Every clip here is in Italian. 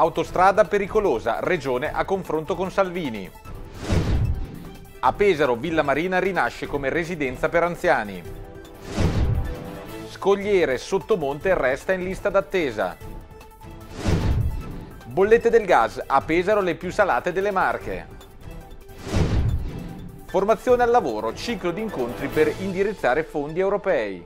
Autostrada pericolosa, regione a confronto con Salvini. A Pesaro Villa Marina rinasce come residenza per anziani. Scogliere Sottomonte resta in lista d'attesa. Bollette del gas, a Pesaro le più salate delle Marche. Formazione al lavoro, ciclo di incontri per indirizzare fondi europei.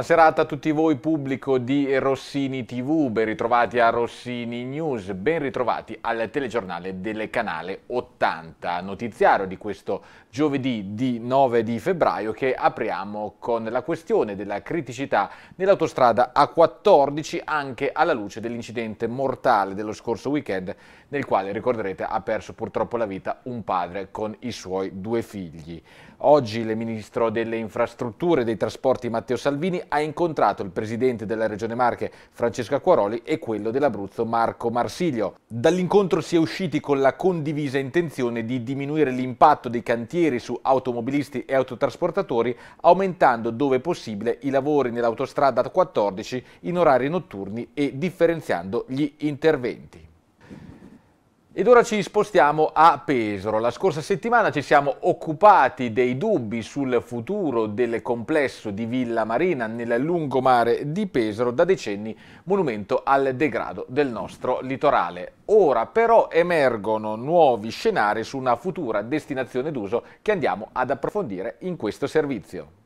Buonasera a tutti voi pubblico di Rossini TV, ben ritrovati a Rossini News, ben ritrovati al telegiornale del canale 80, notiziario di questo giovedì di 9 di febbraio che apriamo con la questione della criticità nell'autostrada A14 anche alla luce dell'incidente mortale dello scorso weekend nel quale ricorderete ha perso purtroppo la vita un padre con i suoi due figli. Oggi il Ministro delle Infrastrutture e dei Trasporti Matteo Salvini ha incontrato il presidente della Regione Marche Francesca Quaroli e quello dell'Abruzzo Marco Marsiglio. Dall'incontro si è usciti con la condivisa intenzione di diminuire l'impatto dei cantieri su automobilisti e autotrasportatori aumentando dove possibile i lavori nell'autostrada 14 in orari notturni e differenziando gli interventi. Ed ora ci spostiamo a Pesaro. La scorsa settimana ci siamo occupati dei dubbi sul futuro del complesso di Villa Marina nel lungomare di Pesaro, da decenni monumento al degrado del nostro litorale. Ora però emergono nuovi scenari su una futura destinazione d'uso che andiamo ad approfondire in questo servizio.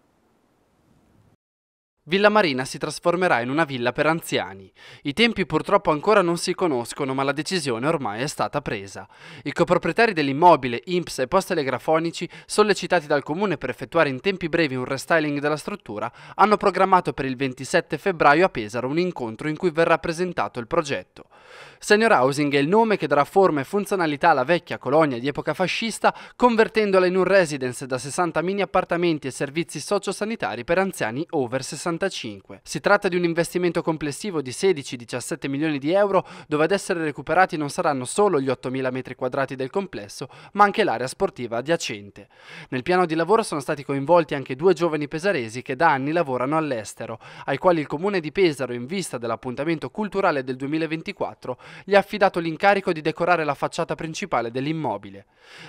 Villa Marina si trasformerà in una villa per anziani. I tempi purtroppo ancora non si conoscono, ma la decisione ormai è stata presa. I coproprietari dell'immobile, IMPS e post-telegrafonici, sollecitati dal comune per effettuare in tempi brevi un restyling della struttura, hanno programmato per il 27 febbraio a Pesaro un incontro in cui verrà presentato il progetto. Senior Housing è il nome che darà forma e funzionalità alla vecchia colonia di epoca fascista, convertendola in un residence da 60 mini appartamenti e servizi sociosanitari per anziani over 65. Si tratta di un investimento complessivo di 16-17 milioni di euro, dove ad essere recuperati non saranno solo gli 8.000 metri quadrati del complesso, ma anche l'area sportiva adiacente. Nel piano di lavoro sono stati coinvolti anche due giovani pesaresi che da anni lavorano all'estero, ai quali il comune di Pesaro, in vista dell'appuntamento culturale del 2024, 2004, gli ha affidato l'incarico di decorare la facciata principale dell'immobile.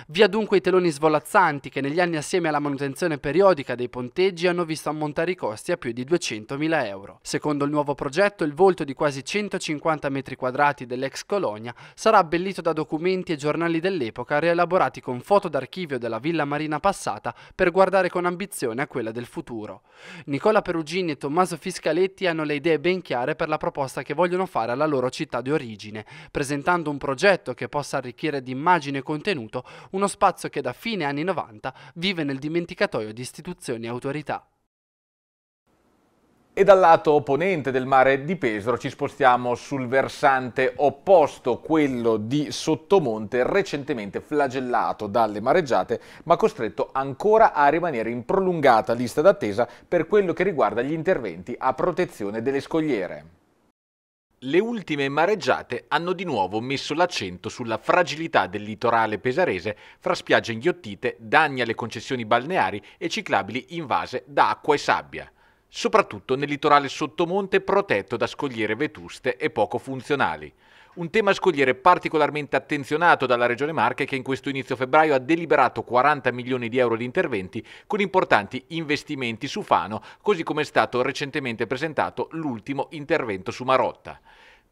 Via dunque i teloni svolazzanti che negli anni assieme alla manutenzione periodica dei ponteggi hanno visto ammontare i costi a più di 200.000 euro. Secondo il nuovo progetto, il volto di quasi 150 metri quadrati dell'ex colonia sarà abbellito da documenti e giornali dell'epoca rielaborati con foto d'archivio della Villa Marina passata per guardare con ambizione a quella del futuro. Nicola Perugini e Tommaso Fiscaletti hanno le idee ben chiare per la proposta che vogliono fare alla loro città di origine origine, presentando un progetto che possa arricchire di immagine e contenuto uno spazio che da fine anni 90 vive nel dimenticatoio di istituzioni e autorità. E dal lato opponente del mare di Pesaro ci spostiamo sul versante opposto, quello di Sottomonte, recentemente flagellato dalle mareggiate, ma costretto ancora a rimanere in prolungata lista d'attesa per quello che riguarda gli interventi a protezione delle scogliere le ultime mareggiate hanno di nuovo messo l'accento sulla fragilità del litorale pesarese fra spiagge inghiottite, danni alle concessioni balneari e ciclabili invase da acqua e sabbia, soprattutto nel litorale sottomonte protetto da scogliere vetuste e poco funzionali. Un tema a scogliere particolarmente attenzionato dalla Regione Marche che in questo inizio febbraio ha deliberato 40 milioni di euro di interventi con importanti investimenti su Fano, così come è stato recentemente presentato l'ultimo intervento su Marotta.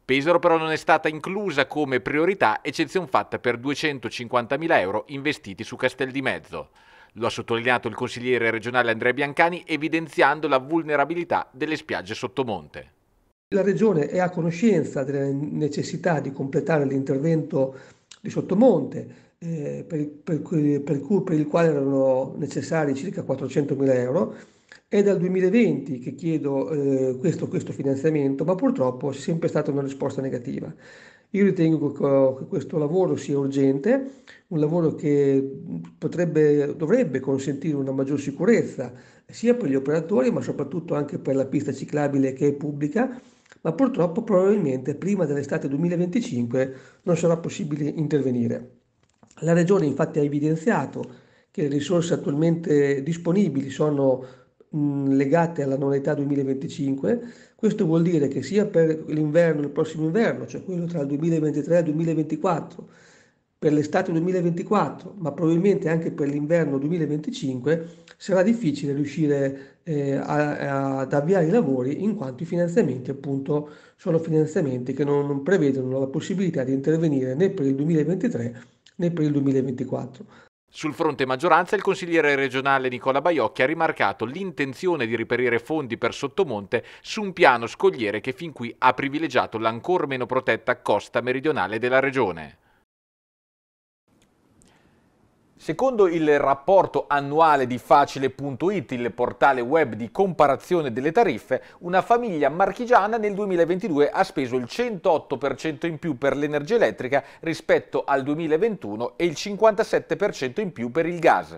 Pesaro però non è stata inclusa come priorità, eccezione fatta per 250 mila euro investiti su Castel di Mezzo. Lo ha sottolineato il consigliere regionale Andrea Biancani evidenziando la vulnerabilità delle spiagge sottomonte. La Regione è a conoscenza della necessità di completare l'intervento di Sottomonte, eh, per, per, per, cui, per, il quale erano necessari circa 400.000 euro. È dal 2020 che chiedo eh, questo, questo, finanziamento, ma purtroppo è sempre stata una risposta negativa. Io ritengo che questo lavoro sia urgente, un lavoro che potrebbe, dovrebbe consentire una maggior sicurezza sia per gli operatori, ma soprattutto anche per la pista ciclabile che è pubblica ma purtroppo probabilmente prima dell'estate 2025 non sarà possibile intervenire. La Regione infatti ha evidenziato che le risorse attualmente disponibili sono mh, legate alla annualità 2025, questo vuol dire che sia per l'inverno, il prossimo inverno, cioè quello tra il 2023 e il 2024, per l'estate 2024, ma probabilmente anche per l'inverno 2025, sarà difficile riuscire eh, a, a, ad avviare i lavori in quanto i finanziamenti appunto sono finanziamenti che non, non prevedono la possibilità di intervenire né per il 2023 né per il 2024. Sul fronte maggioranza il consigliere regionale Nicola Baiocchi ha rimarcato l'intenzione di reperire fondi per Sottomonte su un piano scogliere che fin qui ha privilegiato l'ancor meno protetta costa meridionale della regione. Secondo il rapporto annuale di Facile.it, il portale web di comparazione delle tariffe, una famiglia marchigiana nel 2022 ha speso il 108% in più per l'energia elettrica rispetto al 2021 e il 57% in più per il gas.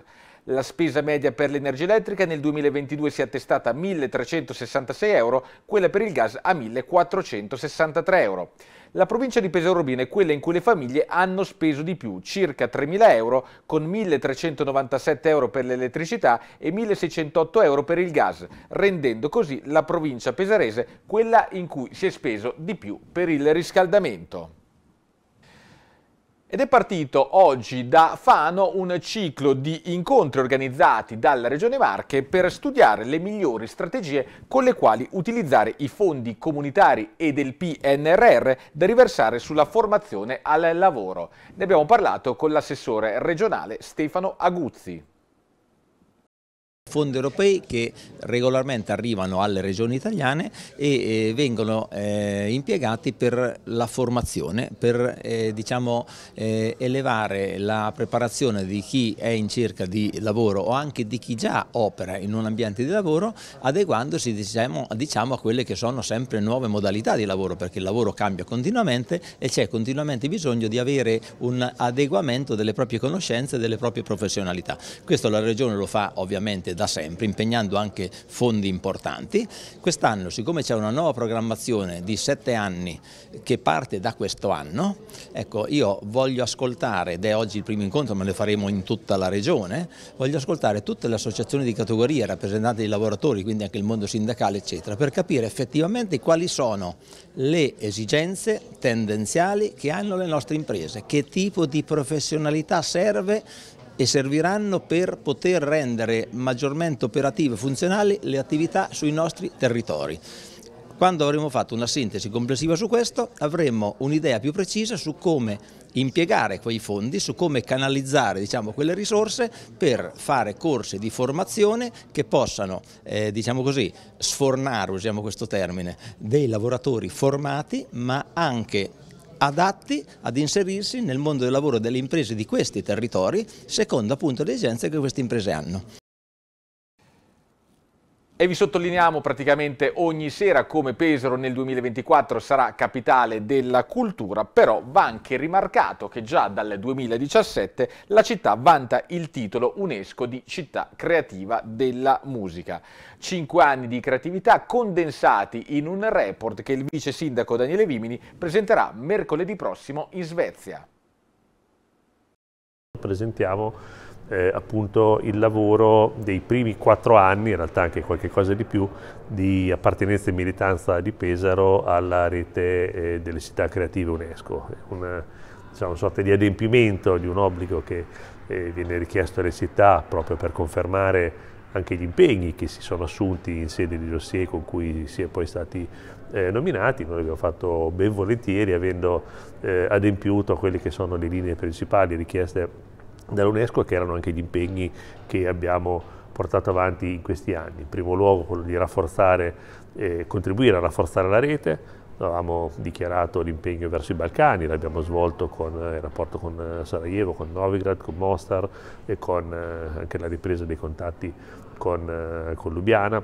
La spesa media per l'energia elettrica nel 2022 si è attestata a 1.366 euro, quella per il gas a 1.463 euro. La provincia di Pesaro-Urbino è quella in cui le famiglie hanno speso di più, circa 3.000 euro, con 1.397 euro per l'elettricità e 1.608 euro per il gas, rendendo così la provincia pesarese quella in cui si è speso di più per il riscaldamento. Ed è partito oggi da Fano un ciclo di incontri organizzati dalla Regione Marche per studiare le migliori strategie con le quali utilizzare i fondi comunitari e del PNRR da riversare sulla formazione al lavoro. Ne abbiamo parlato con l'assessore regionale Stefano Aguzzi fondi europei che regolarmente arrivano alle regioni italiane e eh, vengono eh, impiegati per la formazione, per eh, diciamo, eh, elevare la preparazione di chi è in cerca di lavoro o anche di chi già opera in un ambiente di lavoro adeguandosi diciamo, diciamo a quelle che sono sempre nuove modalità di lavoro perché il lavoro cambia continuamente e c'è continuamente bisogno di avere un adeguamento delle proprie conoscenze e delle proprie professionalità. Questo la regione lo fa ovviamente da sempre, impegnando anche fondi importanti. Quest'anno, siccome c'è una nuova programmazione di sette anni che parte da questo anno, ecco, io voglio ascoltare, ed è oggi il primo incontro, ma lo faremo in tutta la regione, voglio ascoltare tutte le associazioni di categoria, rappresentanti dei lavoratori, quindi anche il mondo sindacale, eccetera, per capire effettivamente quali sono le esigenze tendenziali che hanno le nostre imprese, che tipo di professionalità serve e serviranno per poter rendere maggiormente operative e funzionali le attività sui nostri territori. Quando avremo fatto una sintesi complessiva su questo avremo un'idea più precisa su come impiegare quei fondi, su come canalizzare diciamo, quelle risorse per fare corsi di formazione che possano eh, diciamo così, sfornare, usiamo questo termine, dei lavoratori formati ma anche adatti ad inserirsi nel mondo del lavoro delle imprese di questi territori, secondo appunto le esigenze che queste imprese hanno. E vi sottolineiamo praticamente ogni sera come Pesaro nel 2024 sarà capitale della cultura, però va anche rimarcato che già dal 2017 la città vanta il titolo UNESCO di città creativa della musica. Cinque anni di creatività condensati in un report che il vice sindaco Daniele Vimini presenterà mercoledì prossimo in Svezia. Presentiamo eh, appunto il lavoro dei primi quattro anni, in realtà anche qualche cosa di più, di appartenenza e militanza di Pesaro alla rete eh, delle città creative UNESCO. Una, diciamo, una, sorta di adempimento di un obbligo che eh, viene richiesto alle città proprio per confermare anche gli impegni che si sono assunti in sede di dossier con cui si è poi stati eh, nominati, noi abbiamo fatto ben volentieri avendo eh, adempiuto a quelle che sono le linee principali richieste dall'UNESCO che erano anche gli impegni che abbiamo portato avanti in questi anni. In primo luogo quello di rafforzare e eh, contribuire a rafforzare la rete, avevamo dichiarato l'impegno verso i Balcani, l'abbiamo svolto con, eh, il rapporto con eh, Sarajevo, con Novigrad, con Mostar e con eh, anche la ripresa dei contatti con, eh, con Lubiana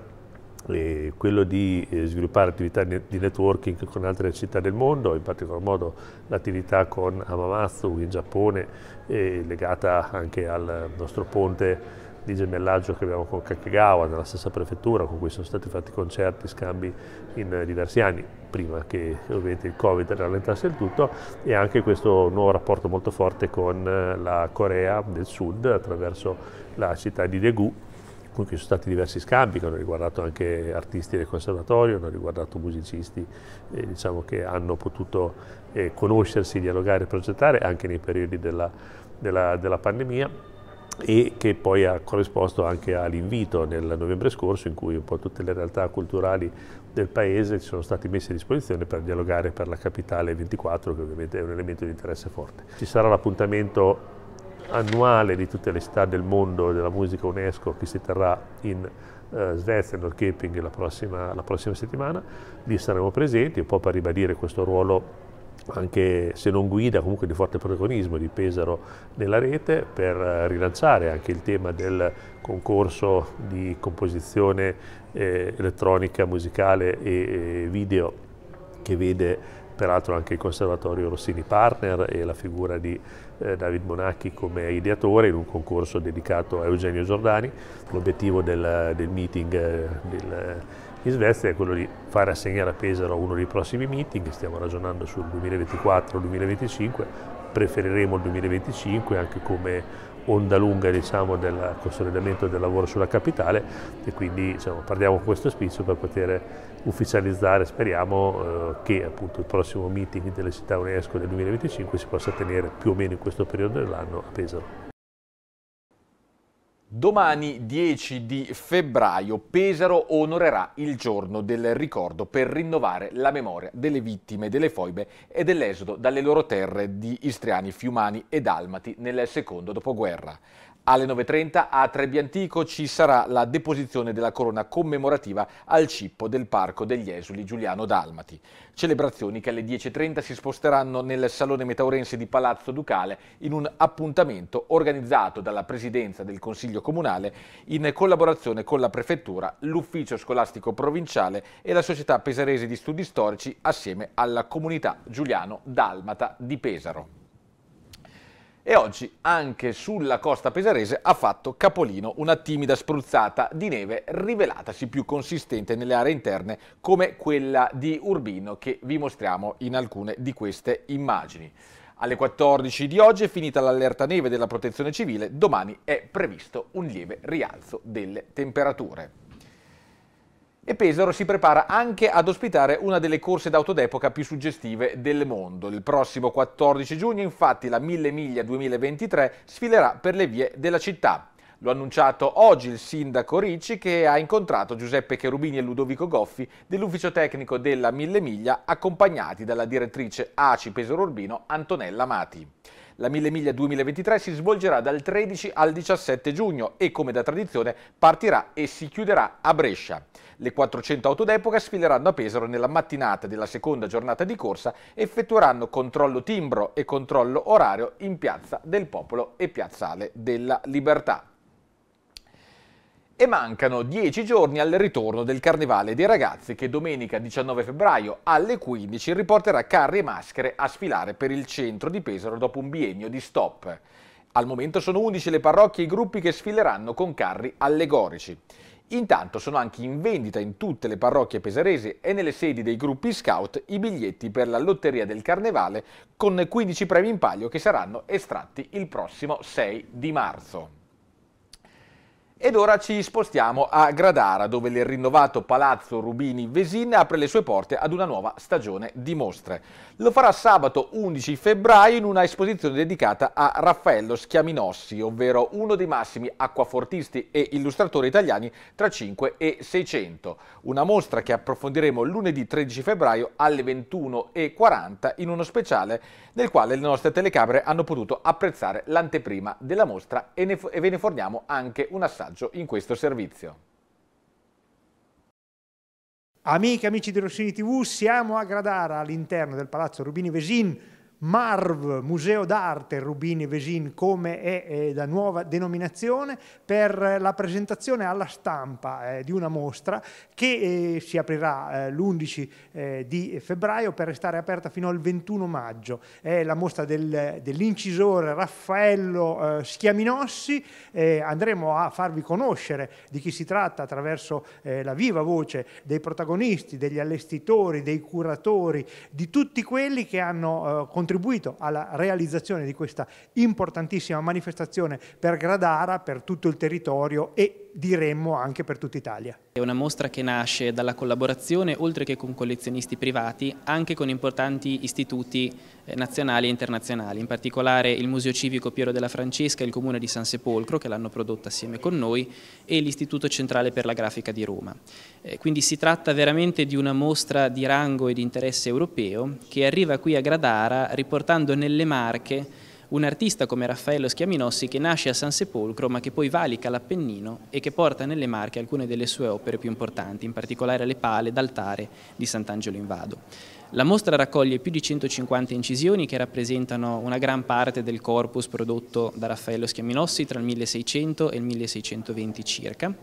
quello di eh, sviluppare attività di networking con altre città del mondo, in particolar modo l'attività con Hamamatsu in Giappone, legata anche al nostro ponte di gemellaggio che abbiamo con Kakegawa nella stessa prefettura, con cui sono stati fatti concerti, scambi in diversi anni, prima che ovviamente il Covid rallentasse il tutto, e anche questo nuovo rapporto molto forte con eh, la Corea del Sud attraverso la città di Daegu, con ci sono stati diversi scambi che hanno riguardato anche artisti del conservatorio, hanno riguardato musicisti eh, diciamo che hanno potuto eh, conoscersi, dialogare e progettare anche nei periodi della, della, della pandemia e che poi ha corrisposto anche all'invito nel novembre scorso in cui un po' tutte le realtà culturali del paese ci sono stati messi a disposizione per dialogare per la capitale 24 che ovviamente è un elemento di interesse forte. Ci sarà l'appuntamento annuale di tutte le città del mondo della musica UNESCO che si terrà in eh, Svezia, in Norrköping, la prossima, la prossima settimana. Lì saremo presenti un po' per ribadire questo ruolo anche se non guida, comunque di forte protagonismo di Pesaro nella rete per eh, rilanciare anche il tema del concorso di composizione eh, elettronica, musicale e, e eh, video che vede peraltro anche il Conservatorio Rossini Partner e la figura di eh, David Bonacchi come ideatore in un concorso dedicato a Eugenio Giordani. L'obiettivo del, del, meeting eh, del, eh, in Svezia è quello di fare assegnare a Pesaro uno dei prossimi meeting, stiamo ragionando sul 2024-2025, preferiremo il 2025 anche come onda lunga diciamo, del consolidamento del lavoro sulla capitale e quindi diciamo, parliamo con questo spizio per poter ufficializzare, speriamo, eh, che appunto, il prossimo meeting delle città UNESCO del 2025 si possa tenere più o meno in questo periodo dell'anno a Pesaro. Domani 10 di febbraio Pesaro onorerà il giorno del ricordo per rinnovare la memoria delle vittime delle foibe e dell'esodo dalle loro terre di Istriani, Fiumani e Dalmati nel secondo dopoguerra. Alle 9.30 a Trebbiantico ci sarà la deposizione della corona commemorativa al cippo del Parco degli Esuli Giuliano Dalmati. Celebrazioni che alle 10.30 si sposteranno nel Salone Metaurense di Palazzo Ducale in un appuntamento organizzato dalla Presidenza del Consiglio comunale in collaborazione con la Prefettura, l'Ufficio Scolastico Provinciale e la Società Pesarese di Studi Storici assieme alla Comunità Giuliano Dalmata di Pesaro e oggi anche sulla costa pesarese ha fatto capolino una timida spruzzata di neve rivelatasi più consistente nelle aree interne come quella di Urbino che vi mostriamo in alcune di queste immagini. Alle 14 di oggi è finita l'allerta neve della protezione civile, domani è previsto un lieve rialzo delle temperature. E Pesaro si prepara anche ad ospitare una delle corse d'auto d'epoca più suggestive del mondo. Il prossimo 14 giugno infatti la 1000 miglia 2023 sfilerà per le vie della città. Lo ha annunciato oggi il sindaco Ricci che ha incontrato Giuseppe Cherubini e Ludovico Goffi dell'ufficio tecnico della Mille Miglia accompagnati dalla direttrice ACI Pesaro Urbino Antonella Mati. La Mille Miglia 2023 si svolgerà dal 13 al 17 giugno e come da tradizione partirà e si chiuderà a Brescia. Le 400 auto d'epoca sfileranno a Pesaro nella mattinata della seconda giornata di corsa e effettueranno controllo timbro e controllo orario in Piazza del Popolo e Piazzale della Libertà e mancano 10 giorni al ritorno del Carnevale dei Ragazzi che domenica 19 febbraio alle 15 riporterà carri e maschere a sfilare per il centro di Pesaro dopo un biennio di stop. Al momento sono 11 le parrocchie e i gruppi che sfileranno con carri allegorici. Intanto sono anche in vendita in tutte le parrocchie pesaresi e nelle sedi dei gruppi scout i biglietti per la lotteria del Carnevale con 15 premi in palio che saranno estratti il prossimo 6 di marzo. Ed ora ci spostiamo a Gradara, dove il rinnovato Palazzo Rubini Vesin apre le sue porte ad una nuova stagione di mostre. Lo farà sabato 11 febbraio in una esposizione dedicata a Raffaello Schiaminossi, ovvero uno dei massimi acquafortisti e illustratori italiani tra 5 e 600. Una mostra che approfondiremo lunedì 13 febbraio alle 21.40 in uno speciale nel quale le nostre telecamere hanno potuto apprezzare l'anteprima della mostra e, e ve ne forniamo anche un assaggio personaggio in questo servizio. Amiche e amici di Rossini TV, siamo a Gradara all'interno del Palazzo Rubini Vesin MARV, Museo d'Arte Rubini Vesin, come è, è la nuova denominazione, per la presentazione alla stampa eh, di una mostra che eh, si aprirà eh, l'11 di febbraio per restare aperta fino al 21 maggio. È la mostra del, dell'incisore Raffaello Schiaminossi. andremo a farvi conoscere di chi si tratta attraverso la viva voce dei protagonisti, degli allestitori, dei curatori, di tutti quelli che hanno contribuito contribuito alla realizzazione di questa importantissima manifestazione per Gradara, per tutto il territorio e diremmo anche per tutta Italia. È una mostra che nasce dalla collaborazione, oltre che con collezionisti privati, anche con importanti istituti eh, nazionali e internazionali, in particolare il Museo Civico Piero della Francesca e il Comune di San Sepolcro, che l'hanno prodotta assieme con noi, e l'Istituto Centrale per la Grafica di Roma. Eh, quindi si tratta veramente di una mostra di rango e di interesse europeo che arriva qui a Gradara riportando nelle marche un artista come Raffaello Schiaminossi che nasce a San Sepolcro ma che poi valica l'Appennino e che porta nelle Marche alcune delle sue opere più importanti, in particolare le pale d'altare di Sant'Angelo in Vado. La mostra raccoglie più di 150 incisioni che rappresentano una gran parte del corpus prodotto da Raffaello Schiaminossi tra il 1600 e il 1620 circa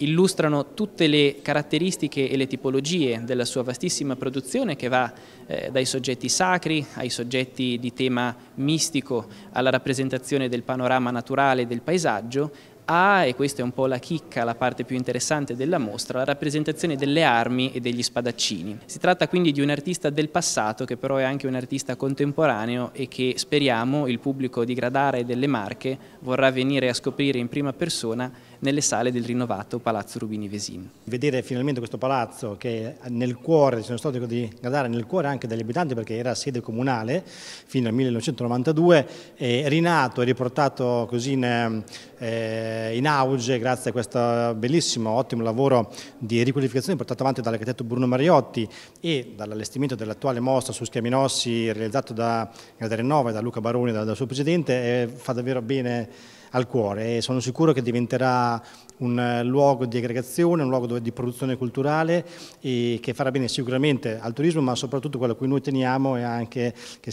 illustrano tutte le caratteristiche e le tipologie della sua vastissima produzione che va eh, dai soggetti sacri ai soggetti di tema mistico alla rappresentazione del panorama naturale del paesaggio a, e questa è un po' la chicca, la parte più interessante della mostra, la rappresentazione delle armi e degli spadaccini. Si tratta quindi di un artista del passato che però è anche un artista contemporaneo e che speriamo il pubblico di Gradara e delle Marche vorrà venire a scoprire in prima persona nelle sale del rinnovato Palazzo Rubini Vesin. Vedere finalmente questo palazzo che nel cuore, del centro storico di Gadara, nel cuore anche degli abitanti perché era sede comunale fino al 1992, è rinato e riportato così in, eh, in auge grazie a questo bellissimo, ottimo lavoro di riqualificazione portato avanti dall'architetto Bruno Mariotti e dall'allestimento dell'attuale mostra su Schiaminossi realizzato da Gadare Nova e da Luca Baroni, dal, suo presidente, eh, fa davvero bene al cuore e sono sicuro che diventerà un eh, luogo di aggregazione, un luogo di produzione culturale che farà bene sicuramente al turismo ma soprattutto quello a cui noi teniamo è anche che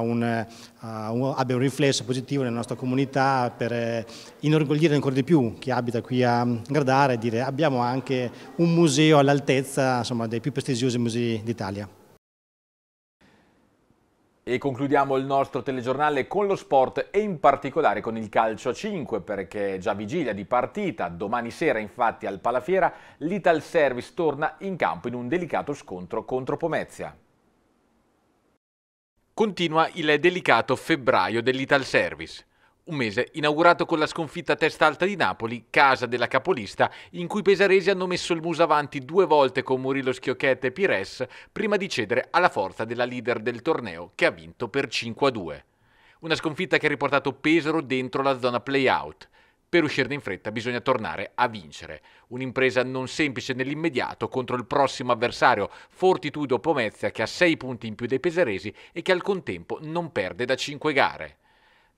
un, uh, un, abbia un riflesso positivo nella nostra comunità per eh, inorgogliere ancora di più chi abita qui a Gradare e dire abbiamo anche un museo all'altezza dei più prestigiosi musei d'Italia. E concludiamo il nostro telegiornale con lo sport e in particolare con il calcio a 5 perché è già vigilia di partita, domani sera infatti al Palafiera l'Ital Service torna in campo in un delicato scontro contro Pomezia. Continua il delicato febbraio dell'Ital Service un mese, inaugurato con la sconfitta a testa alta di Napoli, casa della capolista, in cui i pesaresi hanno messo il muso avanti due volte con Murillo Schiocchetta e Pires, prima di cedere alla forza della leader del torneo, che ha vinto per 5-2. Una sconfitta che ha riportato Pesaro dentro la zona play-out. Per uscirne in fretta bisogna tornare a vincere. Un'impresa non semplice nell'immediato contro il prossimo avversario, Fortitudo Pomezia, che ha 6 punti in più dei pesaresi e che al contempo non perde da 5 gare.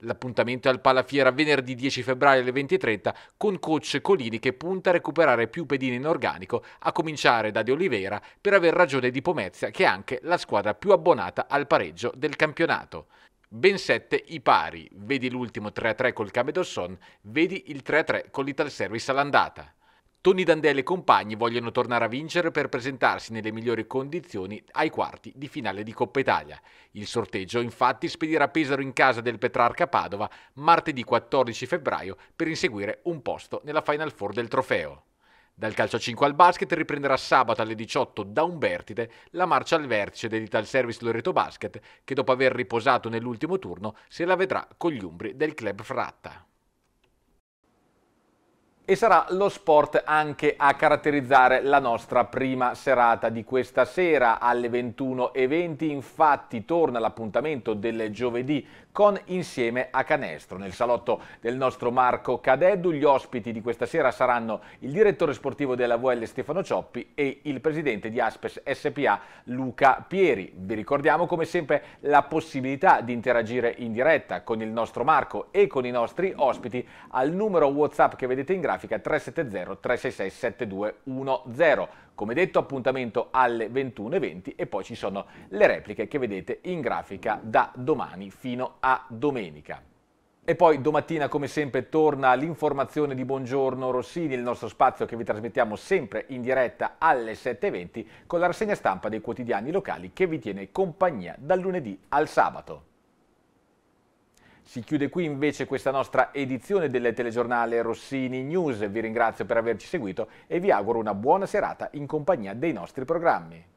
L'appuntamento è al Palafiera venerdì 10 febbraio alle 20.30 con coach Colini che punta a recuperare più pedine in organico, a cominciare da De Oliveira per aver ragione di Pomezia che è anche la squadra più abbonata al pareggio del campionato. Ben 7 i pari, vedi l'ultimo 3-3 col Camedosson, vedi il 3-3 con l'Ital Service all'andata. Tony Dandele e compagni vogliono tornare a vincere per presentarsi nelle migliori condizioni ai quarti di finale di Coppa Italia. Il sorteggio infatti spedirà Pesaro in casa del Petrarca Padova martedì 14 febbraio per inseguire un posto nella Final Four del trofeo. Dal calcio a 5 al basket riprenderà sabato alle 18 da Umbertide la marcia al vertice dell'Ital Service Loreto Basket che dopo aver riposato nell'ultimo turno se la vedrà con gli umbri del club Fratta e sarà lo sport anche a caratterizzare la nostra prima serata di questa sera alle 21.20. Infatti torna l'appuntamento del giovedì con Insieme a Canestro. Nel salotto del nostro Marco Cadeddu gli ospiti di questa sera saranno il direttore sportivo della VL Stefano Cioppi e il presidente di Aspes SPA Luca Pieri. Vi ricordiamo come sempre la possibilità di interagire in diretta con il nostro Marco e con i nostri ospiti al numero WhatsApp che vedete in grafica 370 366 7210 come detto appuntamento alle 21.20 e poi ci sono le repliche che vedete in grafica da domani fino a domenica. E poi domattina come sempre torna l'informazione di Buongiorno Rossini, il nostro spazio che vi trasmettiamo sempre in diretta alle 7.20 con la rassegna stampa dei quotidiani locali che vi tiene compagnia dal lunedì al sabato. Si chiude qui invece questa nostra edizione del telegiornale Rossini News. Vi ringrazio per averci seguito e vi auguro una buona serata in compagnia dei nostri programmi.